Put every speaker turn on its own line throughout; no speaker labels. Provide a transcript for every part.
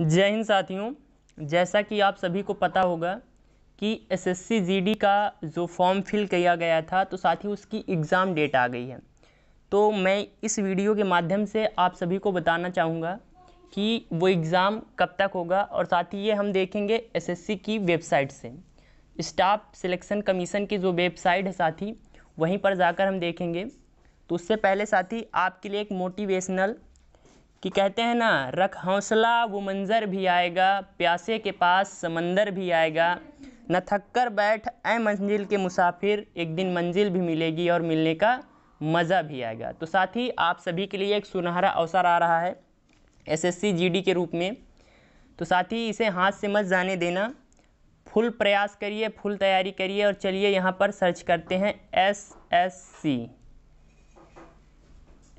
जय हिंद साथियों जैसा कि आप सभी को पता होगा कि एसएससी जीडी का जो फॉर्म फिल किया गया था तो साथ ही उसकी एग्ज़ाम डेट आ गई है तो मैं इस वीडियो के माध्यम से आप सभी को बताना चाहूँगा कि वो एग्ज़ाम कब तक होगा और साथ ही ये हम देखेंगे एसएससी की वेबसाइट से स्टाफ सिलेक्शन कमीशन की जो वेबसाइट है साथी वहीं पर जाकर हम देखेंगे तो उससे पहले साथी आपके लिए एक मोटिवेशनल कि कहते हैं ना रख हौसला वो मंज़र भी आएगा प्यासे के पास समंदर भी आएगा न थक कर बैठ ऐ मंज़िल के मुसाफिर एक दिन मंज़िल भी मिलेगी और मिलने का मज़ा भी आएगा तो साथ ही आप सभी के लिए एक सुनहरा अवसर आ रहा है एसएससी जीडी के रूप में तो साथ ही इसे हाथ से मत जाने देना फुल प्रयास करिए फुल तैयारी करिए और चलिए यहाँ पर सर्च करते हैं S S C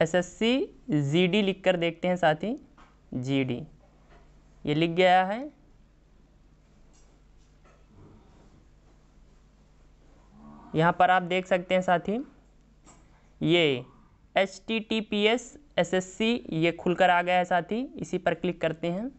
SSC GD लिख कर देखते हैं साथी जीडी ये लिख गया है यहाँ पर आप देख सकते हैं साथी ये H T T P S S S C ये खुलकर आ गया है साथी इसी पर क्लिक करते हैं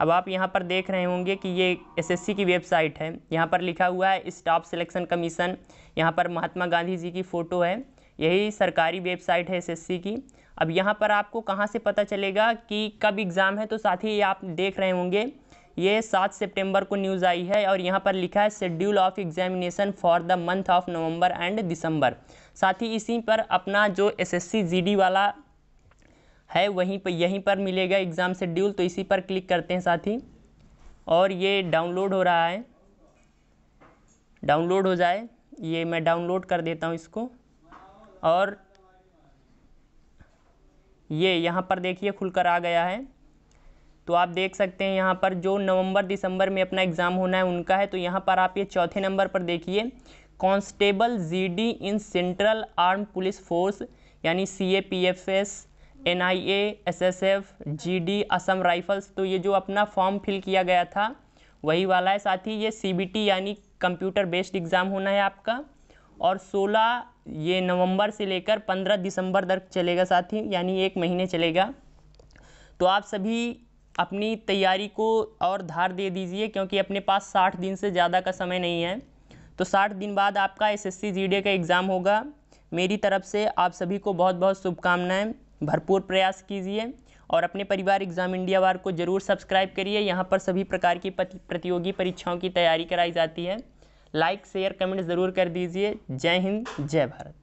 अब आप यहाँ पर देख रहे होंगे कि ये एस एस सी की वेबसाइट है यहाँ पर लिखा हुआ है स्टाफ सिलेक्शन कमीशन यहाँ पर महात्मा गांधी जी की फ़ोटो है यही सरकारी वेबसाइट है एसएससी की अब यहाँ पर आपको कहाँ से पता चलेगा कि कब एग्ज़ाम है तो साथ ही आप देख रहे होंगे ये सात सितंबर को न्यूज़ आई है और यहाँ पर लिखा है schedule of examination for the month of November and December साथ ही इसी पर अपना जो एसएससी जीडी वाला है वहीं पर यहीं पर मिलेगा एग्ज़ाम शेड्यूल तो इसी पर क्लिक करते हैं साथी और ये डाउनलोड हो रहा है डाउनलोड हो जाए ये मैं डाउनलोड कर देता हूँ इसको और ये यहाँ पर देखिए खुलकर आ गया है तो आप देख सकते हैं यहाँ पर जो नवंबर दिसंबर में अपना एग्ज़ाम होना है उनका है तो यहाँ पर आप ये चौथे नंबर पर देखिए constable GD in central arm police force यानी C A P F S N I A S S F G D Assam rifles तो ये जो अपना फॉर्म फिल किया गया था वही वाला है साथ ही ये सी बी टी यानी कंप्यूटर बेस्ड एग्ज़ाम होना है आपका और 16 ये नवंबर से लेकर 15 दिसंबर तक चलेगा साथी यानी एक महीने चलेगा तो आप सभी अपनी तैयारी को और धार दे दीजिए क्योंकि अपने पास साठ दिन से ज़्यादा का समय नहीं है तो साठ दिन बाद आपका एस एस का एग्ज़ाम होगा मेरी तरफ से आप सभी को बहुत बहुत शुभकामनाएँ भरपूर प्रयास कीजिए और अपने परिवार एग्ज़ाम इंडिया वार को ज़रूर सब्सक्राइब करिए यहाँ पर सभी प्रकार की प्रतियोगी परीक्षाओं की तैयारी कराई जाती है लाइक शेयर कमेंट ज़रूर कर दीजिए जय हिंद जय भारत